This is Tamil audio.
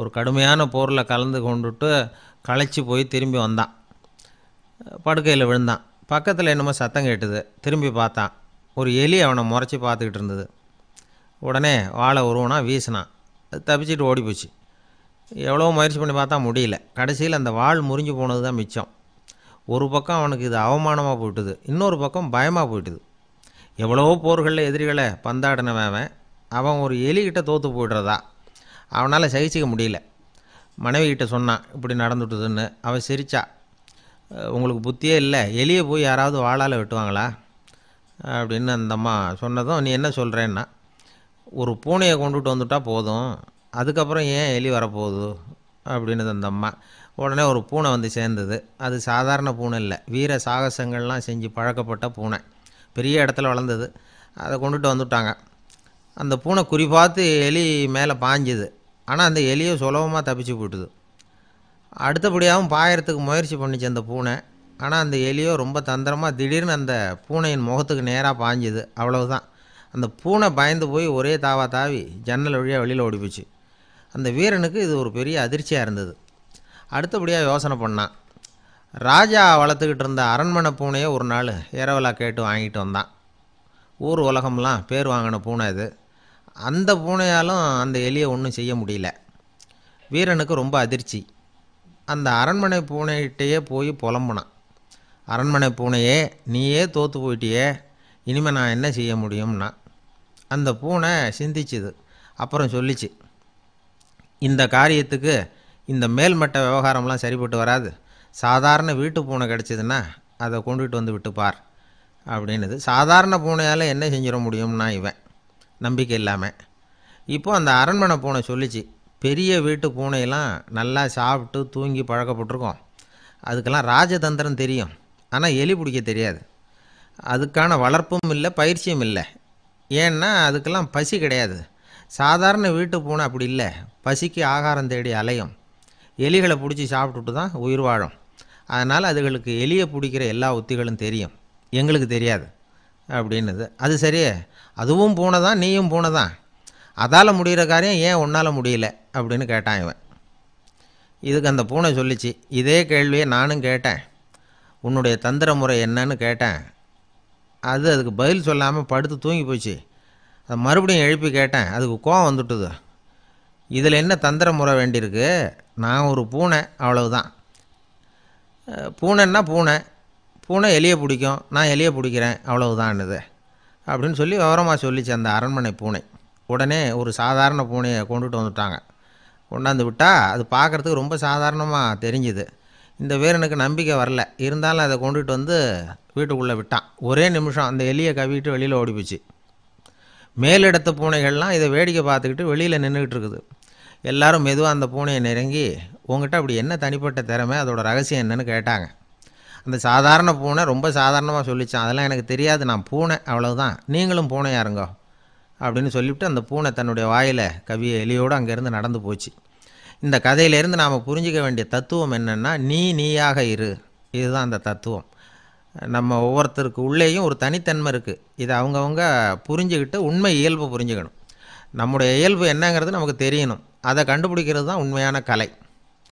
ஒரு கடுமையான போரில் கலந்து கொண்டுட்டு களைச்சி போய் திரும்பி வந்தான் படுக்கையில் விழுந்தான் பக்கத்தில் என்னமோ சத்தம் கேட்டுது திரும்பி பார்த்தான் ஒரு எலி அவனை முறைச்சி பார்த்துக்கிட்டு இருந்தது உடனே வாழை உருவனா வீசினான் அது தப்பிச்சிட்டு ஓடி போச்சு எவ்வளோ முயற்சி பண்ணி பார்த்தா முடியல கடைசியில் அந்த வாழ் முறிஞ்சு போனது தான் மிச்சம் ஒரு பக்கம் அவனுக்கு இது அவமானமாக போயிட்டுது இன்னொரு பக்கம் பயமாக போயிட்டுது எவ்வளோ போர்களில் எதிரிகளை பந்தாடினவன் அவன் ஒரு எலிக்கிட்ட தோற்று போய்டுறதா அவனால் சகிச்சிக்க முடியல மனைவிக்கிட்ட சொன்னான் இப்படி நடந்துட்டுதுன்னு அவள் சிரிச்சா உங்களுக்கு புத்தியே இல்லை எளியே போய் யாராவது வாழால் வெட்டுவாங்களா அப்படின்னு அந்த அம்மா சொன்னதும் நீ என்ன சொல்கிறேன்னா ஒரு பூனையை கொண்டுட்டு வந்துட்டால் போதும் அதுக்கப்புறம் ஏன் எலி வரப்போகுது அப்படின்னது அந்த அம்மா உடனே ஒரு பூனை வந்து சேர்ந்தது அது சாதாரண பூனை இல்லை வீர சாகசங்கள்லாம் செஞ்சு பழக்கப்பட்ட பூனை பெரிய இடத்துல வளர்ந்தது அதை கொண்டுட்டு வந்துட்டாங்க அந்த பூனை குறி பார்த்து எலி மேலே பாஞ்சுது ஆனால் அந்த எலியை சுலபமாக தப்பிச்சு போட்டுது அடுத்தபடியாகவும் பாயறதுக்கு முயற்சி பண்ணிச்சு அந்த பூனை ஆனால் அந்த எலியோ ரொம்ப தந்திரமாக திடீர்னு அந்த பூனையின் முகத்துக்கு நேராக பாஞ்சுது அவ்வளவுதான் அந்த பூனை பயந்து போய் ஒரே தாவா தாவி ஜன்னல் வழியாக வெளியில் ஓடிப்போச்சு அந்த வீரனுக்கு இது ஒரு பெரிய அதிர்ச்சியாக இருந்தது அடுத்தபடியாக யோசனை பண்ணான் ராஜா வளர்த்துக்கிட்டு இருந்த அரண்மனை பூனையை ஒரு நாள் இரவலாக கேட்டு வாங்கிட்டு வந்தான் ஊர் உலகம்லாம் பேர் வாங்கின பூனை இது அந்த பூனையாலும் அந்த எலியை ஒன்றும் செய்ய முடியல வீரனுக்கு ரொம்ப அதிர்ச்சி அந்த அரண்மனை பூனைகிட்டேயே போய் புலம்புனான் அரண்மனை பூனையே நீயே தோற்று போயிட்டியே இனிமேல் நான் என்ன செய்ய முடியும்னா அந்த பூனை சிந்திச்சுது அப்புறம் சொல்லிச்சு இந்த காரியத்துக்கு இந்த மேல்மட்ட விவகாரம்லாம் சரிப்பட்டு வராது சாதாரண வீட்டு பூனை கிடச்சிதுன்னா அதை கொண்டுகிட்டு வந்து விட்டுப்பார் அப்படின்னுது சாதாரண பூனையால் என்ன செஞ்சிட முடியும்னா இவன் நம்பிக்கை இல்லாமல் இப்போது அந்த அரண்மனை பூனை சொல்லிச்சு பெரிய வீட்டு பூனையெல்லாம் நல்லா சாப்பிட்டு தூங்கி பழக்கப்பட்டிருக்கோம் அதுக்கெல்லாம் ராஜதந்திரம் தெரியும் ஆனால் எலி பிடிக்க தெரியாது அதுக்கான வளர்ப்பும் இல்லை பயிற்சியும் இல்லை ஏன்னா அதுக்கெல்லாம் பசி கிடையாது சாதாரண வீட்டு பூனை அப்படி இல்லை பசிக்கு ஆகாரம் தேடி அலையும் எலிகளை பிடிச்சி சாப்பிட்டுட்டு தான் உயிர் வாழும் அதனால் அதுகளுக்கு எலியை பிடிக்கிற எல்லா உத்திகளும் தெரியும் எங்களுக்கு தெரியாது அப்படின்னுது அது சரி அதுவும் பூனை தான் நீயும் பூனை தான் அதால் முடிகிற காரியம் ஏன் உன்னால் முடியல அப்படின்னு கேட்டான் இவன் இதுக்கு அந்த பூனை சொல்லிச்சு இதே கேள்வியை நானும் கேட்டேன் உன்னுடைய தந்திர முறை என்னன்னு கேட்டேன் அது அதுக்கு பதில் சொல்லாமல் படுத்து தூங்கி போச்சு அதை மறுபடியும் எழுப்பி கேட்டேன் அதுக்கு கோவம் வந்துட்டுது இதில் என்ன தந்திர முறை வேண்டியிருக்கு நான் ஒரு பூனை அவ்வளவுதான் பூனைன்னா பூனை பூனை எலியை பிடிக்கும் நான் எலியை பிடிக்கிறேன் இது அப்படின்னு சொல்லி விவரமாக சொல்லிச்சு அந்த அரண்மனை பூனை உடனே ஒரு சாதாரண பூனையை கொண்டுட்டு வந்துட்டாங்க கொண்டாந்து விட்டால் அது பார்க்குறதுக்கு ரொம்ப சாதாரணமாக தெரிஞ்சுது இந்த வீரனுக்கு நம்பிக்கை வரல இருந்தாலும் அதை கொண்டுட்டு வந்து வீட்டுக்குள்ளே விட்டான் ஒரே நிமிஷம் அந்த எலியை கவிட்டு வெளியில் ஓடி போச்சு மேலிடத்த பூனைகள்லாம் இதை வேடிக்கை பார்த்துக்கிட்டு வெளியில் நின்றுக்கிட்டு இருக்குது எல்லாரும் மெதுவாக அந்த பூனையை நெருங்கி உங்ககிட்ட அப்படி என்ன தனிப்பட்ட திறமை அதோடய ரகசியம் என்னன்னு கேட்டாங்க அந்த சாதாரண பூனை ரொம்ப சாதாரணமாக சொல்லித்தான் அதெல்லாம் எனக்கு தெரியாது நான் பூனை அவ்வளவுதான் நீங்களும் பூனையாக இருங்கோ அப்படின்னு சொல்லிவிட்டு அந்த பூனை தன்னுடைய வாயில் கவிய எலியோடு அங்கேருந்து நடந்து போச்சு இந்த கதையிலேருந்து நாம் புரிஞ்சிக்க வேண்டிய தத்துவம் என்னென்னா நீ நீயாக இரு இதுதான் அந்த தத்துவம் நம்ம ஒவ்வொருத்தருக்கு உள்ளேயும் ஒரு தனித்தன்மை இருக்குது இதை அவங்கவுங்க புரிஞ்சுக்கிட்டு உண்மை இயல்பு புரிஞ்சுக்கணும் நம்முடைய இயல்பு என்னங்கிறது நமக்கு தெரியணும் அதை கண்டுபிடிக்கிறது தான் உண்மையான கலை